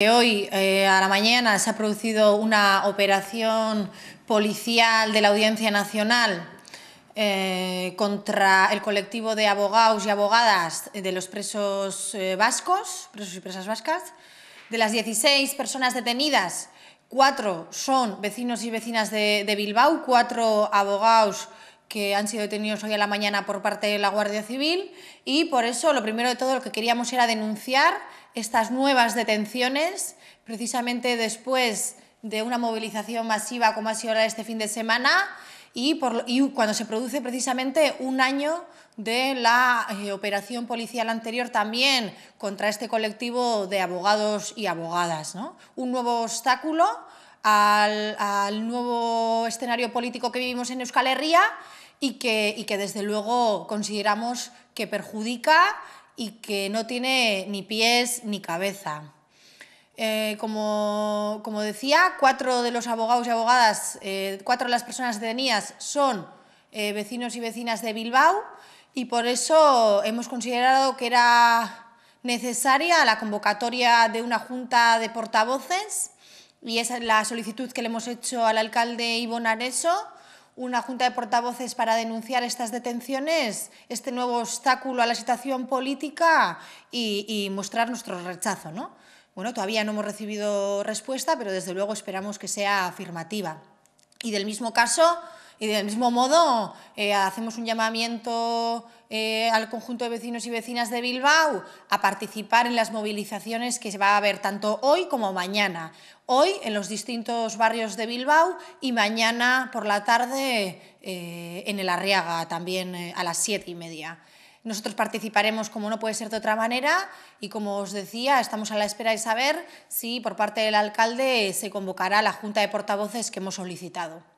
Hoy eh, a la mañana se ha producido una operación policial de la Audiencia Nacional eh, contra el colectivo de abogados y abogadas de los presos eh, vascos, presos y presas vascas. De las 16 personas detenidas, cuatro son vecinos y vecinas de, de Bilbao, cuatro abogados que han sido detenidos hoy a la mañana por parte de la Guardia Civil y por eso lo primero de todo lo que queríamos era denunciar estas nuevas detenciones, precisamente después de una movilización masiva como ha sido ahora este fin de semana y, por, y cuando se produce precisamente un año de la eh, operación policial anterior también contra este colectivo de abogados y abogadas. ¿no? Un nuevo obstáculo al, nuevo escenario político que vivimos en Euskal Herria y que, desde luego consideramos que perjudica y que no tiene ni pies ni cabeza. Eh, como, decía, cuatro de los abogados y abogadas, eh, cuatro de las personas detenidas son eh, vecinos y vecinas de Bilbao y por eso hemos considerado que era necesaria la convocatoria de una junta de portavoces y esa es la solicitud que le hemos hecho al alcalde Ivonne Areso, una junta de portavoces para denunciar estas detenciones, este nuevo obstáculo a la situación política y, mostrar nuestro rechazo. Bueno, todavía no hemos recibido respuesta, pero desde luego esperamos que sea afirmativa. Y del mismo caso, y del mismo modo, eh, hacemos un llamamiento eh, al conjunto de vecinos y vecinas de Bilbao a participar en las movilizaciones que se va a ver tanto hoy como mañana. Hoy en los distintos barrios de Bilbao y mañana por la tarde eh, en el Arriaga, también a las siete y media. Nosotros participaremos como no puede ser de otra manera y como os decía, estamos a la espera de saber si por parte del alcalde se convocará la Junta de Portavoces que hemos solicitado.